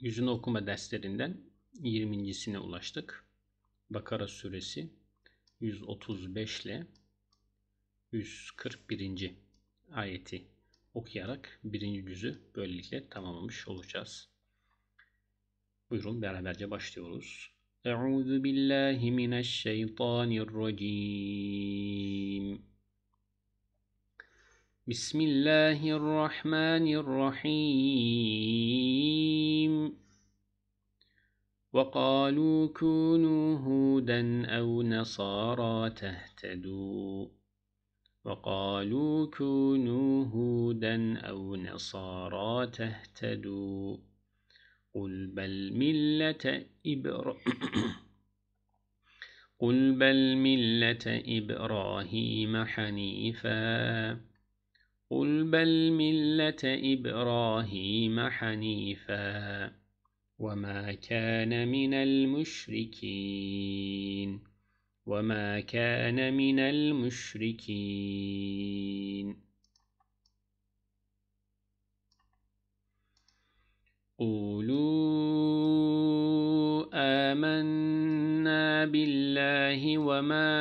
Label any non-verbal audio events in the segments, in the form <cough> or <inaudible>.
yüzünü okuma derslerinden 20.sine ulaştık. Bakara suresi 135 ile 141. ayeti okuyarak birinci cüzü böylelikle tamamlamış olacağız. Buyurun beraberce başlıyoruz. Euzu billahi mineşşeytanirracim. Bismillahirrahmanirrahim. وقالوا كونوا هودا أو نصارى تهتدوا وقالوا كونوا هودا أو نصارى تهتدوا قل بل ملة إبراهيم <coughs> قل بل ملة إبراهيم حنيفا قل بل ملة إبراهيم حنيفا وما كان من المشركين وما كان من المشركين قولوا آمنا بالله وما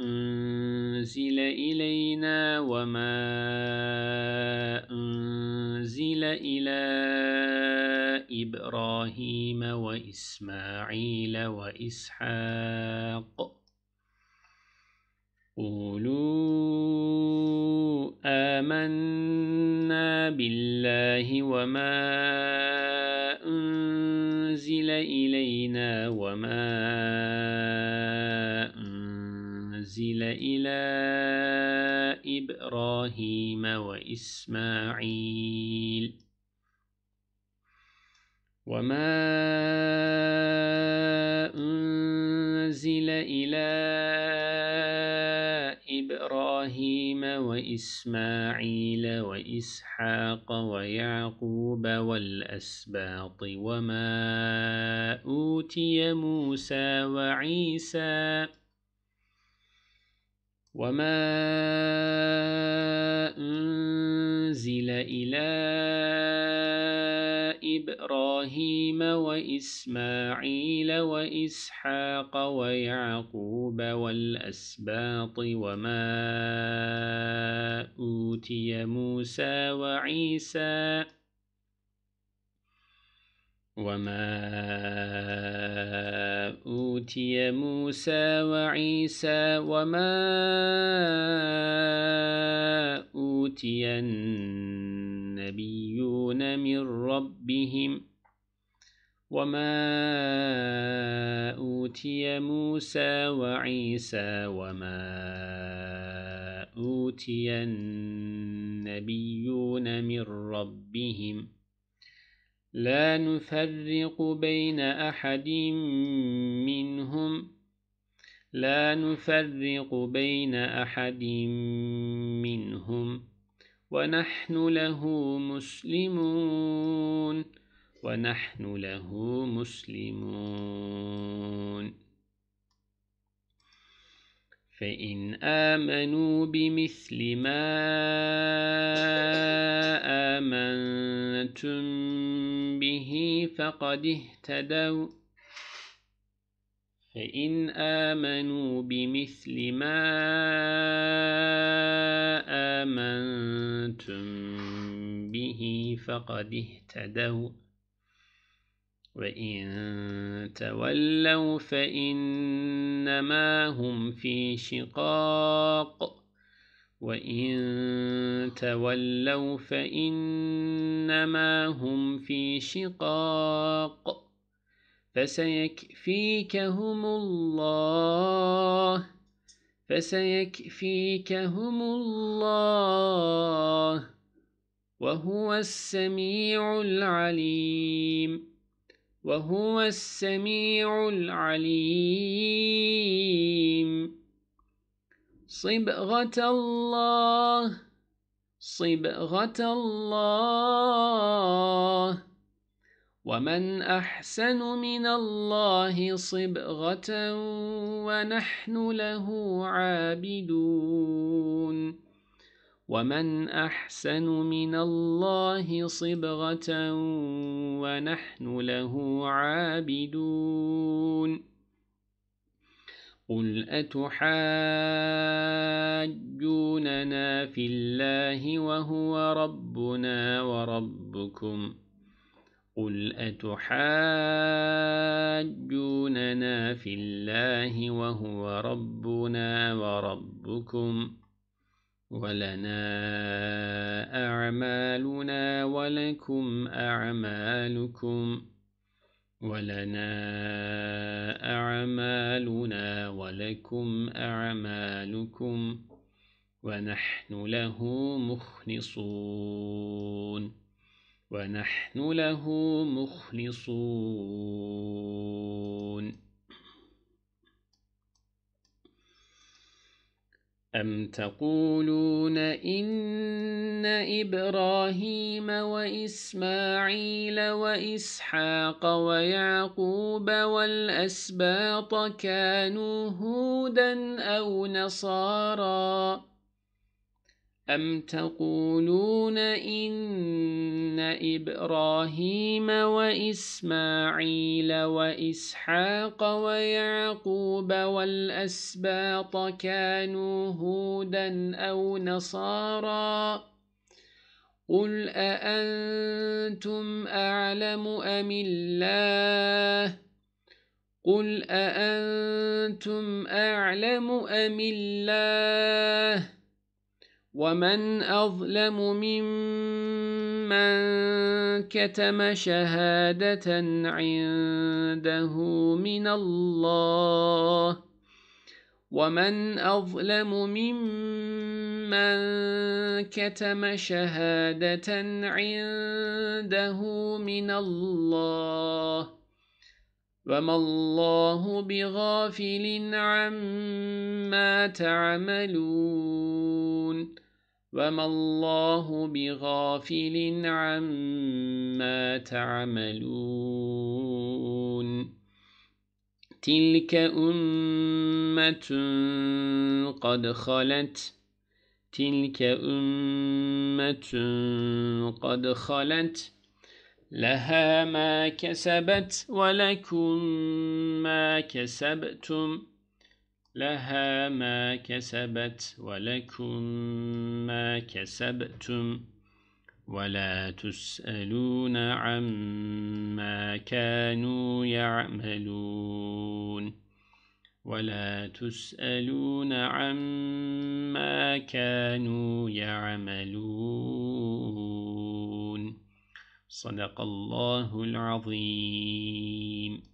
أنزل إلينا وما أنزل إلى إبراهيم وإسماعيل وإسحاق قولوا آمنا بالله وما أنزل إلينا وما أنزل إلى إبراهيم وإسماعيل وما أنزل إلى إبراهيم وإسماعيل وإسحاق ويعقوب والأسباط وما أوتي موسى وعيسى وما أنزل إلى إبراهيم وإسماعيل وإسحاق ويعقوب والأسباط وما أوتي موسى وعيسى وما أوتي موسى وعيسى وما أوتي النبيون من ربهم وما أوتي موسى وعيسى وما أوتي النبيون من ربهم ۖ لا نفرق بين أحد منهم لا نفرق بين أحد منهم ونحن له مسلمون ونحن له مسلمون فإن آمنوا بمثل ما آمنتم به فقد اهتدوا فإن آمنوا بمثل ما آمنتم به فقد اهتدوا وإن تولوا فإنما هم في شقاق وإن تولوا فإنما هم في شقاق فسيكفيكهم الله فسيكفيكهم الله وهو السميع العليم وهو السميع العليم صبغة الله صبغة الله ومن أحسن من الله صبغة ونحن له عابدون ومن أحسن من الله صبغة ونحن له عابدون قل أتحاجوننا في الله وهو ربنا وربكم قل أتحاجوننا في الله وهو ربنا وربكم ولنا أعمالنا ولكم أعمالكم ولنا أعمالنا ولكم أعمالكم ونحن له مخلصون ونحن له مخلصون أم تقولون إن إبراهيم وإسماعيل وإسحاق ويعقوب والأسباط كانوا هودا أو نصاراً أم تقولون إن إبراهيم وإسماعيل وإسحاق ويعقوب والأسباط كانوا هودا أو نصارا قل أأنتم أعلم أم الله قل أأنتم أعلم أم الله ومن أظلم ممن كتم شهادة عنده من الله ومن أظلم ممن كتم شهادة عنده من الله وما الله بغافل عما تعملون وما الله بغافل عما تعملون تلك أمة قد خلت تلك أمة قد خلت لها ما كسبت ولكم ما كسبتم لها ما كسبت ولكم ما كسبتم ولا تسألون عما كانوا يعملون ولا تسألون عما كانوا يعملون صدق الله العظيم